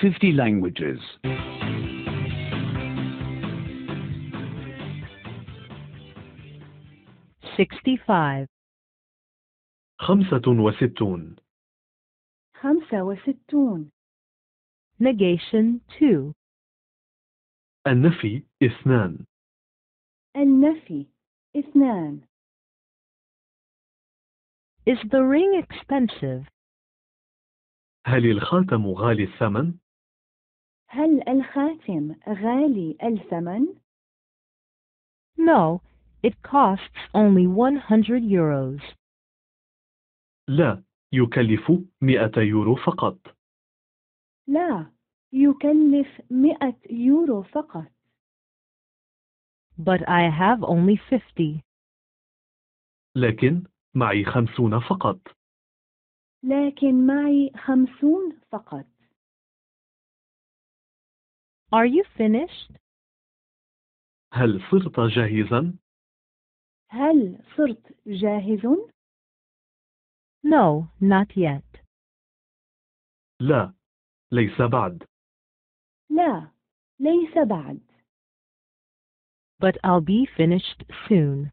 50 languages. Sixty-five. خمسة وستون. خمسة وستون. Negation two. النفي اثنان. النفي اثنان. Is the ring expensive? هل الخاتم غالي الثمن؟ هل الخاتم غالي الثمن؟ No, it costs only 100 euros. لا, يكلف 100 يورو فقط. لا, يكلف 100 يورو فقط. But I have only 50. لكن معي 50 فقط. لكن معي 50 فقط. Are you finished? هل صرت جاهزا؟ هل صرت جاهز؟ No, not yet. لا, ليس بعد. لا, ليس بعد. But I'll be finished soon.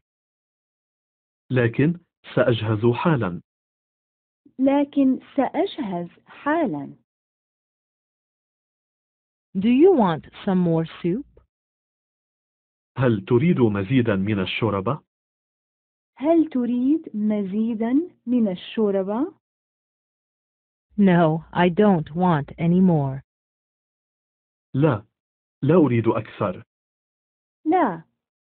لكن سأجهز حالا. لكن سأجهز حالا. Do you want some more soup? هل تريد مزيدا من الشوربة؟ هل تريد مزيدا من الشوربة؟ No, I don't want any more. لا, لا أريد أكثر. لا,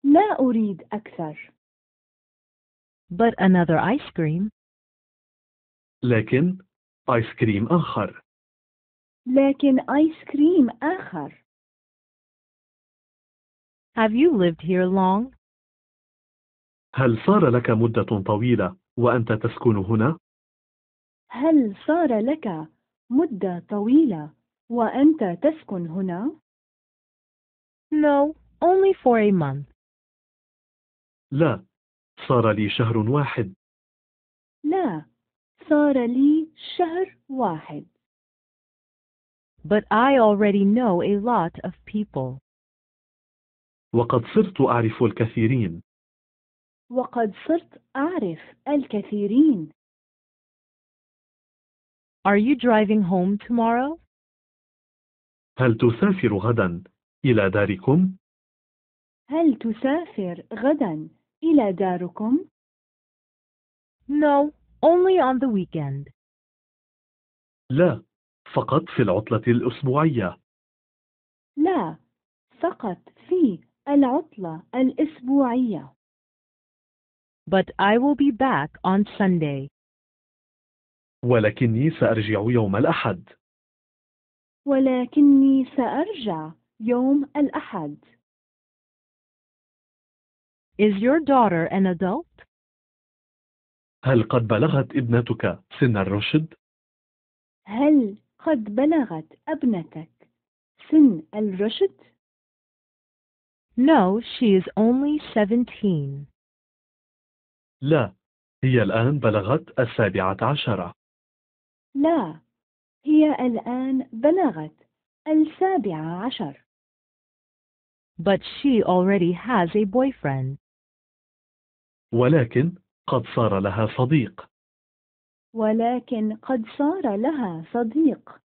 لا أريد أكثر. But another ice cream. لكن آيس كريم آخر. لكن آيس كريم آخر. Have you lived here long? هل صار لك مدة طويلة وأنت تسكن هنا؟ هل صار لك مدة طويلة وأنت تسكن هنا؟ No, only for a month. لا, صار لي شهر واحد. لا, صار لي شهر واحد. But I already know a lot of people. وقد صرت أعرف الكثيرين. وقد صرت أعرف الكثيرين. Are you driving home tomorrow? هل تسافر غدا إلى داركم؟ هل تسافر غدا إلى داركم؟ No, only on the weekend. لا, فقط في العطلة الأسبوعية. لا، فقط في العطلة الأسبوعية. But I will be back on Sunday. ولكني سأرجع يوم الأحد. ولكني سأرجع يوم الأحد. Is your daughter an adult? هل قد بلغت ابنتك سن الرشد؟ هل قد بلغت ابنتك سن الرشد؟ No, she is only 17. لا, هي الآن بلغت السابعة عشرة. لا, هي الآن بلغت السابعة عشر. But she already has a boyfriend. ولكن قد صار لها صديق. ولكن قد صار لها صديق.